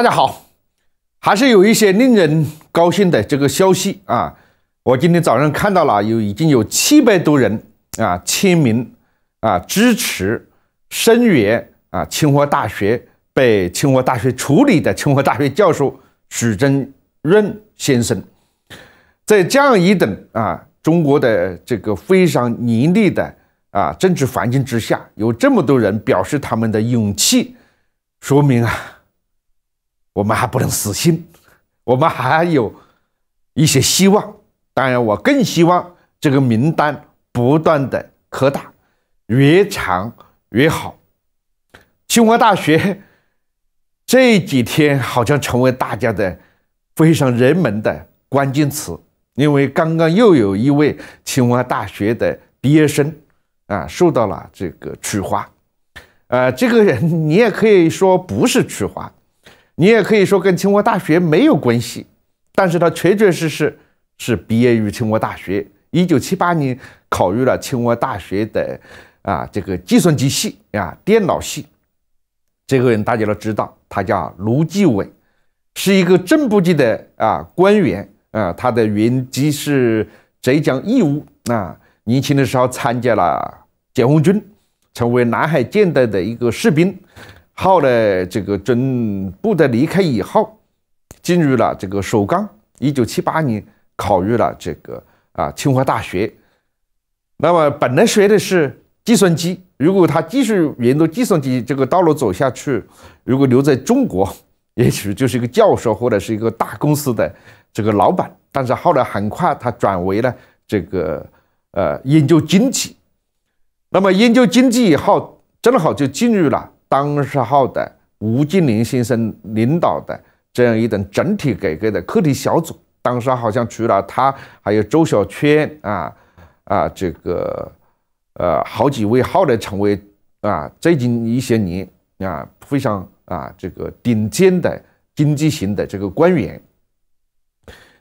大家好，还是有一些令人高兴的这个消息啊！我今天早上看到了有已经有七百多人啊签名啊支持声援啊清华大学被清华大学处理的清华大学教授许正润先生。在这样一等啊中国的这个非常严厉的啊政治环境之下，有这么多人表示他们的勇气，说明啊。我们还不能死心，我们还有一些希望。当然，我更希望这个名单不断的扩大，越长越好。清华大学这几天好像成为大家的非常热门的关键词，因为刚刚又有一位清华大学的毕业生啊受到了这个取花。呃，这个人你也可以说不是取花。你也可以说跟清华大学没有关系，但是他确确实实是毕业于清华大学。一九七八年考入了清华大学的啊这个计算机系啊电脑系。这个人大家都知道，他叫卢继伟，是一个正部级的啊官员啊。他的原籍是浙江义乌啊。年轻的时候参加了解放军，成为南海舰队的一个士兵。后来，这个准部队离开以后，进入了这个首钢。一九七八年考入了这个啊清华大学。那么本来学的是计算机，如果他继续沿着计算机这个道路走下去，如果留在中国，也许就是一个教授或者是一个大公司的这个老板。但是后来很快他转为了这个呃研究经济。那么研究经济以后，正好就进入了。当时，号的，吴敬琏先生领导的这样一种整体改革的课题小组，当时好像除了他，还有周小川啊，啊，这个，呃，好几位后来成为啊，最近一些年啊，非常啊，这个顶尖的经济型的这个官员。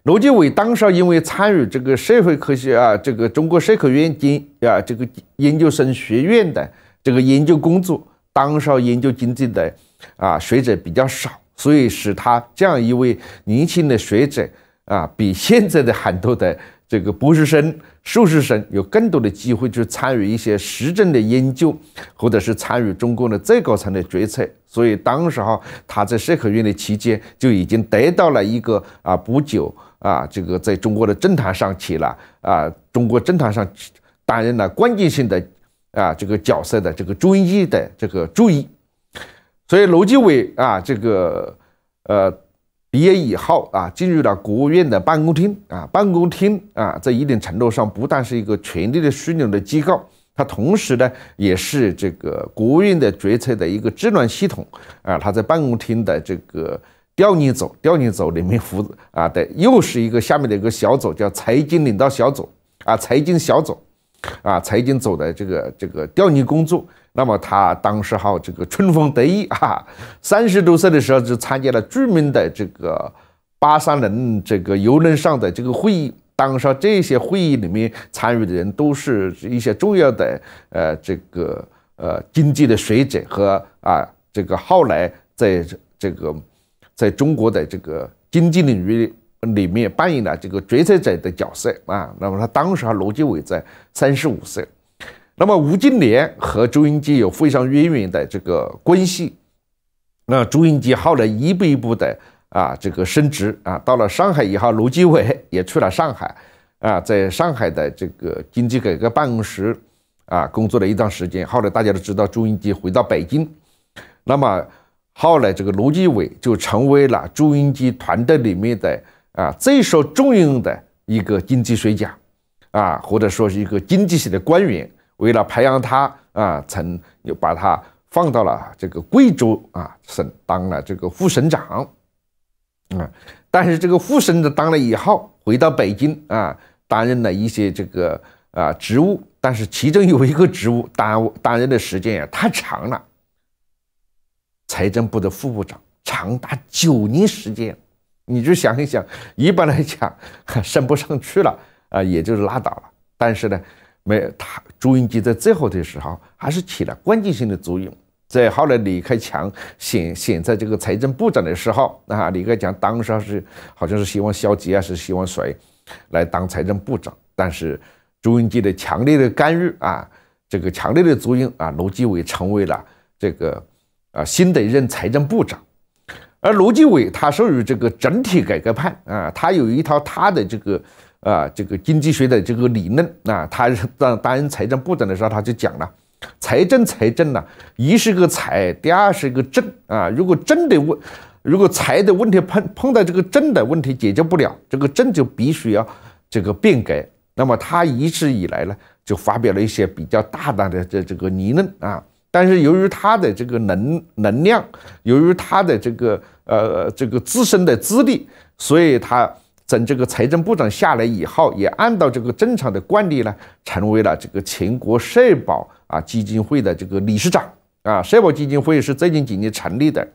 罗继伟当时因为参与这个社会科学啊，这个中国社科院经啊这个研究生学院的这个研究工作。当时研究经济的啊学者比较少，所以使他这样一位年轻的学者啊，比现在的很多的这个博士生、硕士生有更多的机会去参与一些实证的研究，或者是参与中共的最高层的决策。所以当时哈，他在社科院的期间就已经得到了一个啊，不久啊，这个在中国的政坛上起了啊，中国政坛上担任了关键性的。啊，这个角色的这个注意的这个注意，所以楼继伟啊，这个呃，毕业以后啊，进入了国务院的办公厅啊，办公厅啊，在一定程度上不但是一个权力的枢纽的机构，它同时呢，也是这个国务院的决策的一个智囊系统啊，他在办公厅的这个调研组，调研组里面负啊的又是一个下面的一个小组，叫财经领导小组啊，财经小组。啊，财经走的这个这个调研工作，那么他当时好这个春风得意啊，三十多岁的时候就参加了著名的这个巴三轮这个游轮上的这个会议，当时这些会议里面参与的人都是一些重要的呃这个呃经济的学者和啊这个后来在这个在中国的这个经济领域。里面扮演了这个决策者的角色啊，那么他当时啊，罗基伟在三十五岁，那么吴敬琏和朱镕基有非常渊源的这个关系。那朱镕基后来一步一步的啊，这个升职啊，到了上海以后，罗基伟 也去了上海啊，在上海的这个经济改革办公室啊，工作了一段时间。后来大家都知道，朱镕基回到北京，那么后来这个罗基伟就成为了朱镕基团队里面的。啊，最受重用的一个经济学家，啊，或者说是一个经济系的官员，为了培养他啊，曾又把他放到了这个贵州啊省当了这个副省长，啊，但是这个副省长当了以后，回到北京啊，担任了一些这个啊职务，但是其中有一个职务担担任的时间也太长了，财政部的副部长长达九年时间。你就想一想，一般来讲，升 不上去了啊，也就是拉倒了。但是呢，没他朱镕基在最后的时候还是起了关键性的作用。在后来李克强选选在这个财政部长的时候啊，李克强当时是好像是希望肖极啊，是希望谁来当财政部长？但是朱镕基的强烈的干预啊，这个强烈的作用啊，罗继伟成为了这个啊新的一任财政部长。而罗继伟，他属于这个整体改革派啊，他有一套他的这个啊这个经济学的这个理论啊。他当担任财政部长的时候，他就讲了，财政财政呢，一是个财，第二是一个政啊。如果政的问，如果财的问题碰碰到这个政的问题解决不了，这个政就必须要这个变革。那么他一直以来呢，就发表了一些比较大胆的这这个理论啊。但是由于他的这个能能量，由于他的这个呃这个自身的资历，所以他整这个财政部长下来以后，也按照这个正常的惯例呢，成为了这个全国社保啊基金会的这个理事长啊。社保基金会是最近几年成立的，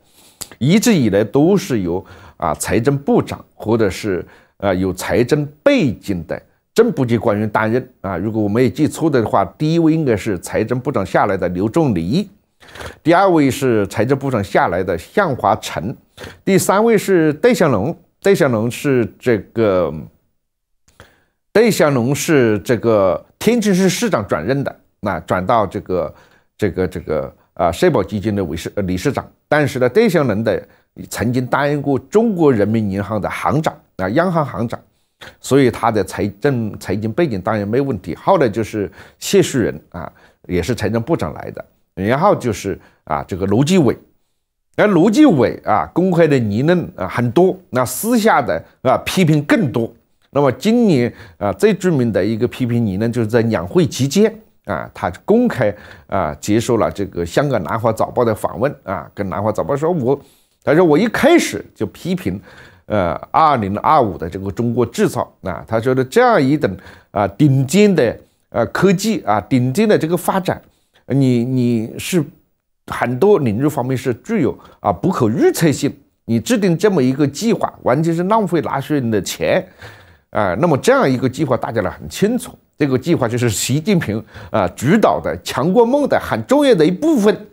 一直以来都是由啊财政部长或者是啊有财政背景的。正部级官员担任啊，如果我没有记错的话，第一位应该是财政部长下来的刘仲藜，第二位是财政部长下来的向华成，第三位是戴相龙。戴相龙是这个，戴相龙是这个天津市市长转任的，那转到这个这个这个啊社保基金的委事理事长。但是呢，戴相龙的曾经担任过中国人民银行的行长啊，央行行长。所以他的财政财经背景当然没问题。后来就是谢旭人啊，也是财政部长来的。然后就是啊，这个罗继伟，而罗继伟啊，公开的言论啊很多，那私下的啊批评更多。那么今年啊，最著名的一个批评议论就是在两会期间啊，他公开啊接受了这个香港南华早报的访问啊，跟南华早报说：“我他说我一开始就批评。”呃，二零二五的这个中国制造，啊，他说的这样一种啊顶尖的啊科技啊顶尖的这个发展，你你是很多领域方面是具有啊不可预测性。你制定这么一个计划，完全是浪费纳税人的钱啊。那么这样一个计划，大家呢很清楚，这个计划就是习近平啊主导的强国梦的很重要的一部分。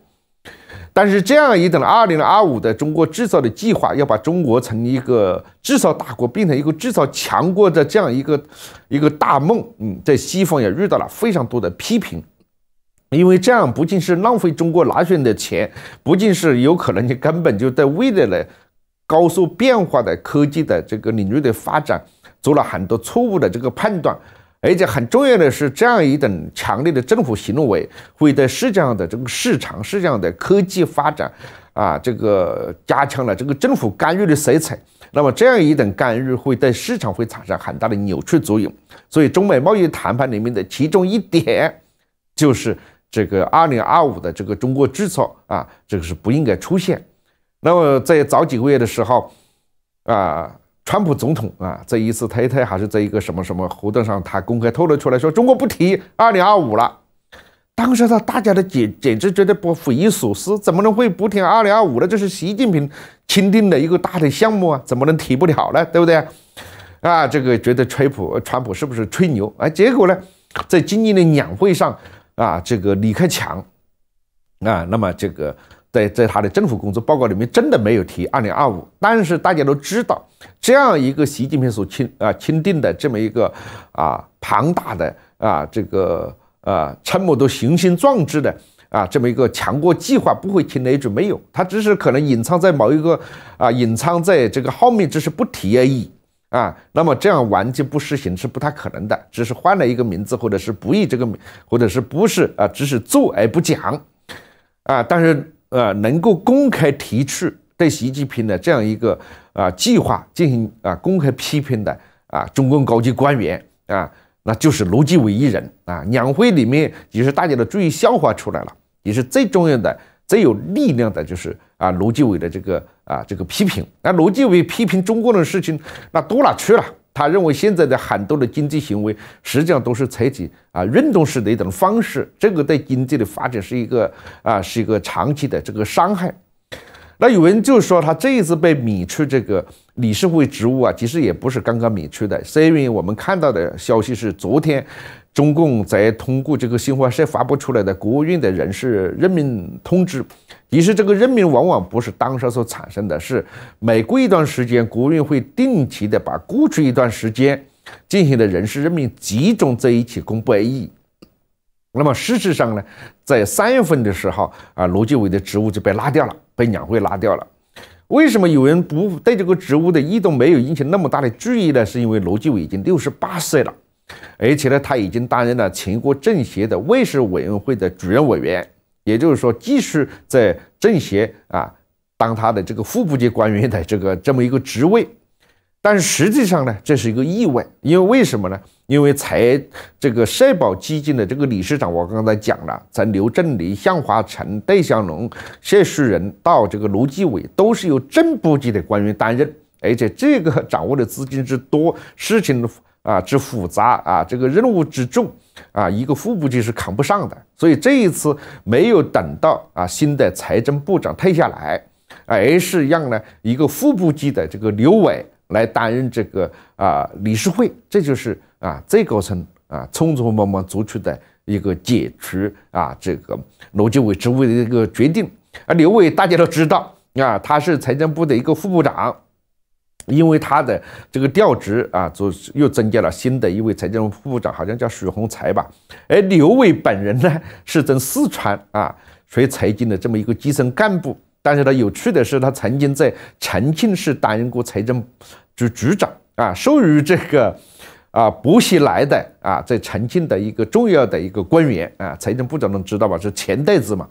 但是这样一种二零二五的中国制造的计划，要把中国从一个制造大国变成一个制造强国的这样一个一个大梦，嗯，在西方也遇到了非常多的批评，因为这样不仅是浪费中国纳税人的钱，不仅是有可能你根本就在未来的高速变化的科技的这个领域的发展做了很多错误的这个判断。而且很重要的是，这样一种强烈的政府行为，会对世界的这个市场、世界的科技发展，啊，这个加强了这个政府干预的色彩。那么，这样一种干预会对市场会产生很大的扭曲作用。所以，中美贸易谈判里面的其中一点，就是这个二零二五的这个中国制造啊，这个是不应该出现。那么，在早几个月的时候，啊。川普总统啊，在一次推特还是在一个什么什么活动上，他公开透露出来说：“中国不提二零二五了。”当时他大家都简简直觉得不匪夷所思，怎么能会不提二零二五呢？这是习近平钦定的一个大的项目啊，怎么能提不了呢？对不对？啊，这个觉得川普川普是不是吹牛？哎，结果呢，在今年的两会上啊，这个李克强啊，那么这个。在在他的政府工作报告里面，真的没有提二零二五，但是大家都知道，这样一个习近平所亲啊钦定的这么一个啊庞大的啊这个啊参谋都雄心壮志的啊这么一个强国计划，不会听那句没有，他只是可能隐藏在某一个啊隐藏在这个后面，只是不提而已啊。那么这样完全不实行是不太可能的，只是换了一个名字，或者是不以这个，或者是不是啊，只是做而不讲啊。但是。呃，能够公开提出对习近平的这样一个啊计划进行啊公开批评的啊中共高级官员啊，那就是罗继伟一人啊。两会里面也是大家的注意笑话出来了，也是最重要的、最有力量的，就是啊罗继伟的这个啊这个批评。那罗继伟批评中共的事情，那多了去了？他认为现在的很多的经济行为实际上都是采取啊运动式的一种方式，这个对经济的发展是一个啊是一个长期的这个伤害。那有人就说，他这一次被免去这个理事会职务啊，其实也不是刚刚免去的。是因为我们看到的消息是昨天中共在通过这个新华社发布出来的国务院的人事任命通知，其实这个任命往往不是当时所产生的，是每过一段时间，国务院会定期的把过去一段时间进行的人事任命集中在一起公布而已。那么事实上呢，在三月份的时候啊，罗继伟的职务就被拉掉了。被两会拉掉了，为什么有人不对这个职务的异动没有引起那么大的注意呢？是因为罗继伟已经六十八岁了，而且呢，他已经担任了全国政协的卫士委员会的主任委员，也就是说，继续在政协啊当他的这个副部级官员的这个这么一个职位。但是实际上呢，这是一个意外，因为为什么呢？因为财这个社保基金的这个理事长，我刚才讲了，从刘振林、向华成、戴祥龙，谢树人到这个罗继伟，都是由正部级的官员担任，而且这个掌握的资金之多，事情啊之复杂啊，这个任务之重啊，一个副部级是扛不上的。所以这一次没有等到啊新的财政部长退下来，而是让呢一个副部级的这个刘伟来担任这个啊理事会，这就是。啊，最高层啊，匆匆忙忙做出的一个解除啊，这个罗建伟职务的一个决定。啊，刘伟大家都知道，啊，他是财政部的一个副部长，因为他的这个调职啊，就又增加了新的一位财政副部长，好像叫许洪才吧。而刘伟本人呢，是从四川啊学财经的这么一个基层干部。但是呢，有趣的是，他曾经在重庆市担任过财政局局长啊，授予这个。啊，薄熙来的啊，在重庆的一个重要的一个官员啊，财政部长能知道吧？是钱袋子嘛，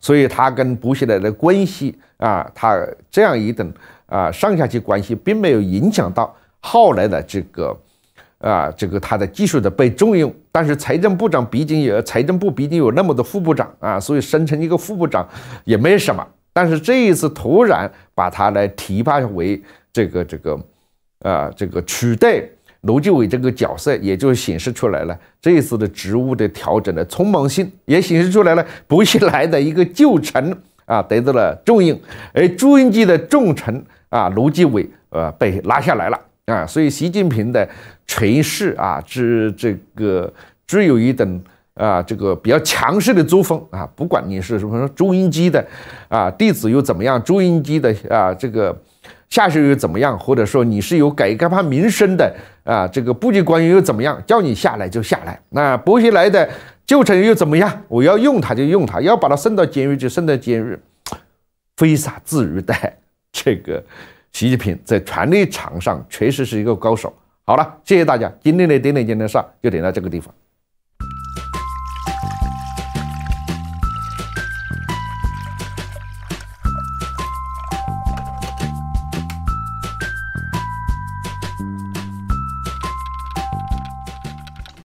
所以他跟薄熙来的关系啊，他这样一种啊上下级关系，并没有影响到后来的这个啊，这个他的技术的被重用。但是财政部长毕竟有财政部毕竟有那么多副部长啊，所以升成一个副部长也没什么。但是这一次突然把他来提拔为这个这个啊这个取代。卢继伟这个角色，也就显示出来了这一次的职务的调整的匆忙性，也显示出来了薄熙来的一个旧臣啊得到了重用，而朱镕基的重臣啊卢继伟呃被拉下来了啊，所以习近平的权势啊之这个只有一等啊这个比较强势的作风啊，不管你是什么朱镕基的啊弟子又怎么样，朱镕基的啊这个。下去又怎么样？或者说你是有改革开放民生的啊？这个部级官员又怎么样？叫你下来就下来。那薄熙来的旧臣又怎么样？我要用他就用他，要把他送到监狱就送到监狱。挥洒自如的这个习近平在权力场上确实是一个高手。好了，谢谢大家，今天的点点讲点上就点到这个地方。